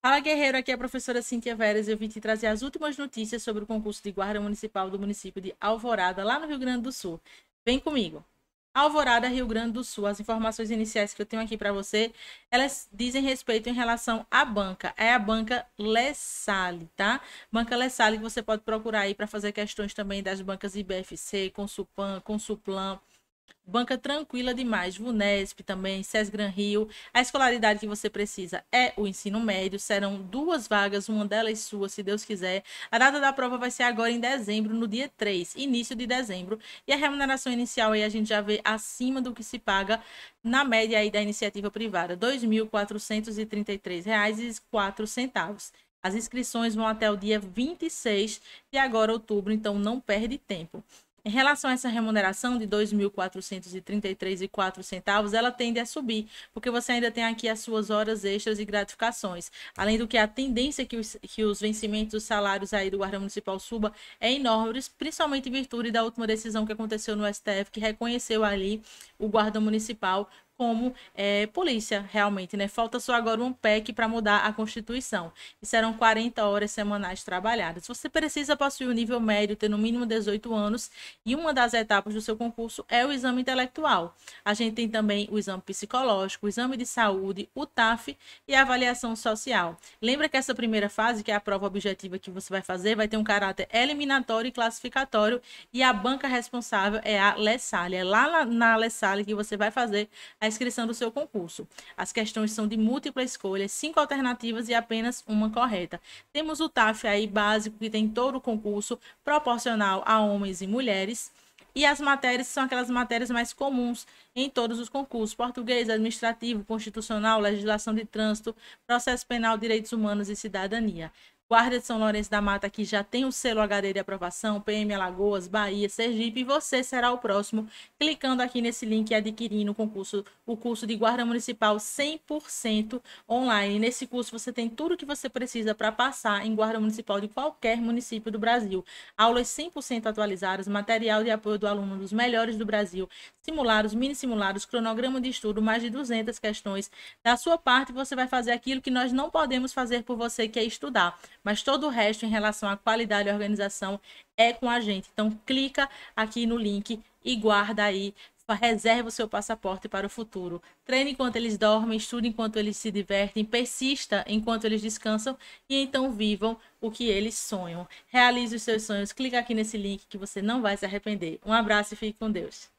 Fala Guerreiro, aqui é a professora Cintia Veras. Eu vim te trazer as últimas notícias sobre o concurso de guarda municipal do município de Alvorada, lá no Rio Grande do Sul. Vem comigo. Alvorada, Rio Grande do Sul. As informações iniciais que eu tenho aqui para você, elas dizem respeito em relação à banca. É a banca Lessale, tá? Banca Lessale que você pode procurar aí para fazer questões também das bancas IBFC, Consupan, Consuplan, Banca tranquila demais. Vunesp também, SES Gran Rio. A escolaridade que você precisa é o ensino médio. Serão duas vagas, uma delas sua, se Deus quiser. A data da prova vai ser agora em dezembro, no dia 3, início de dezembro. E a remuneração inicial aí a gente já vê acima do que se paga na média aí da iniciativa privada, R$ 2.433,04. As inscrições vão até o dia 26 de agora outubro, então não perde tempo. Em relação a essa remuneração de R$ 2.433,04, ela tende a subir, porque você ainda tem aqui as suas horas extras e gratificações. Além do que a tendência que os, que os vencimentos dos salários aí do Guarda Municipal suba é enorme, principalmente em virtude da última decisão que aconteceu no STF, que reconheceu ali o Guarda Municipal como é, polícia, realmente, né? Falta só agora um PEC para mudar a Constituição. E serão 40 horas semanais trabalhadas. Você precisa possuir o um nível médio, ter no mínimo 18 anos, e uma das etapas do seu concurso é o exame intelectual. A gente tem também o exame psicológico, o exame de saúde, o TAF e a avaliação social. Lembra que essa primeira fase, que é a prova objetiva que você vai fazer, vai ter um caráter eliminatório e classificatório, e a banca responsável é a Lessalle. É lá na, na que você vai fazer a a inscrição do seu concurso. As questões são de múltipla escolha, cinco alternativas e apenas uma correta. Temos o TAF aí básico, que tem todo o concurso, proporcional a homens e mulheres. E as matérias são aquelas matérias mais comuns em todos os concursos: português, administrativo, constitucional, legislação de trânsito, processo penal, direitos humanos e cidadania. Guarda de São Lourenço da Mata, que já tem o selo HD de aprovação, PM Alagoas, Bahia, Sergipe, e você será o próximo, clicando aqui nesse link e adquirindo o concurso, o curso de Guarda Municipal 100% online. Nesse curso você tem tudo o que você precisa para passar em Guarda Municipal de qualquer município do Brasil. Aulas 100% atualizadas, material de apoio do aluno dos melhores do Brasil, simulados, mini simulados, cronograma de estudo, mais de 200 questões. Da sua parte, você vai fazer aquilo que nós não podemos fazer por você, que é estudar mas todo o resto em relação à qualidade e organização é com a gente. Então clica aqui no link e guarda aí reserva o seu passaporte para o futuro. Treine enquanto eles dormem, estude enquanto eles se divertem, persista enquanto eles descansam e então vivam o que eles sonham. Realize os seus sonhos, clica aqui nesse link que você não vai se arrepender. Um abraço e fique com Deus.